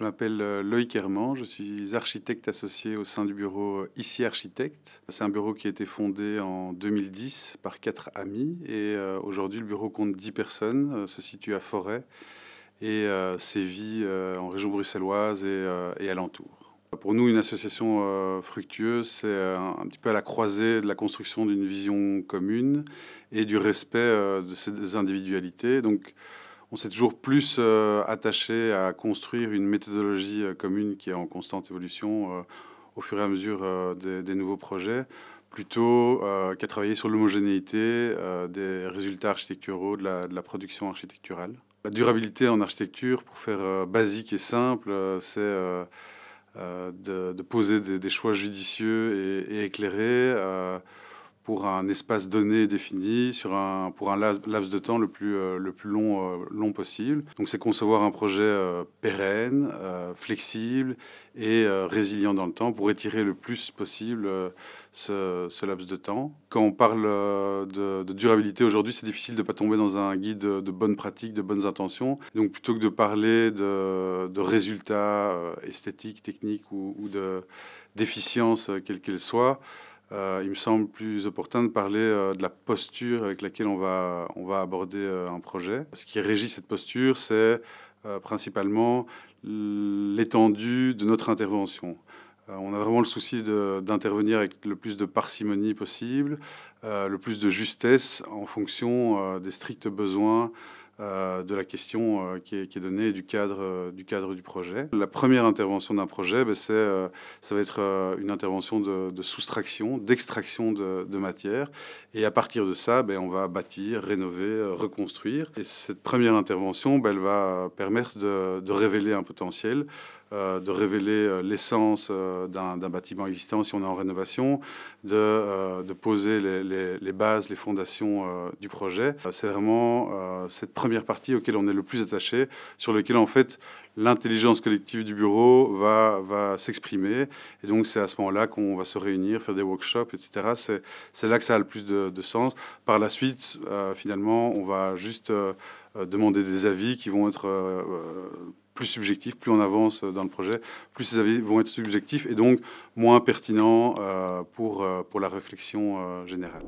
Je m'appelle euh, Loïc Herman, je suis architecte associé au sein du bureau euh, ICI Architecte. C'est un bureau qui a été fondé en 2010 par quatre amis et euh, aujourd'hui le bureau compte 10 personnes, se situe à Forêt et sévit en région bruxelloise et, alentour. Pour nous, une association fructueuse, c'est un, petit peu à la croisée de la construction d'une vision commune et du respect de ces individualités. Donc, on s'est toujours plus euh, attaché à construire une méthodologie euh, commune qui est en constante évolution euh, au fur et à mesure des, nouveaux projets, plutôt qu'à travailler sur l'homogénéité des résultats architecturaux de la, production architecturale. La durabilité en architecture, pour faire basique et simple, c'est de, poser des, choix judicieux et éclairés pour un espace donné défini, sur un, pour un laps de temps le plus, euh, le plus long, euh, long possible. Donc c'est concevoir un projet euh, pérenne, flexible et résilient dans le temps pour étirer le plus possible ce, laps de temps. Quand on parle de, durabilité aujourd'hui, c'est difficile de ne pas tomber dans un guide de, bonnes pratiques, de bonnes intentions. Donc plutôt que de parler de, résultats esthétiques, techniques ou, ou d'efficience, quelle qu'elle soit, euh, il me semble plus opportun de parler euh, de la posture avec laquelle on va, aborder euh, un projet. Ce qui régit cette posture, c'est principalement l'étendue de notre intervention. On a vraiment le souci d'intervenir avec le plus de parcimonie possible, le plus de justesse en fonction des stricts besoins euh, de la question euh, qui est, donnée du cadre, euh, du cadre du projet. La première intervention d'un projet, ben, c'est, ça va être une intervention de, soustraction, d'extraction de, matière. Et à partir de ça, ben, on va bâtir, rénover, reconstruire. Et cette première intervention, ben, elle va permettre de révéler un potentiel euh, de révéler euh, l'essence euh, d'un bâtiment existant si on est en rénovation, de, poser les, bases, les fondations du projet. C'est vraiment cette première partie auquel on est le plus attaché, sur lequel en fait l'intelligence collective du bureau va, va s'exprimer. Et donc, c'est à ce moment-là qu'on va se réunir, faire des workshops, etc. C'est là que ça a le plus de, sens. Par la suite, finalement, on va juste demander des avis qui vont être plus subjectif, plus on avance dans le projet, plus ces avis vont être subjectifs et donc moins pertinents euh, pour, euh, pour la réflexion euh, générale.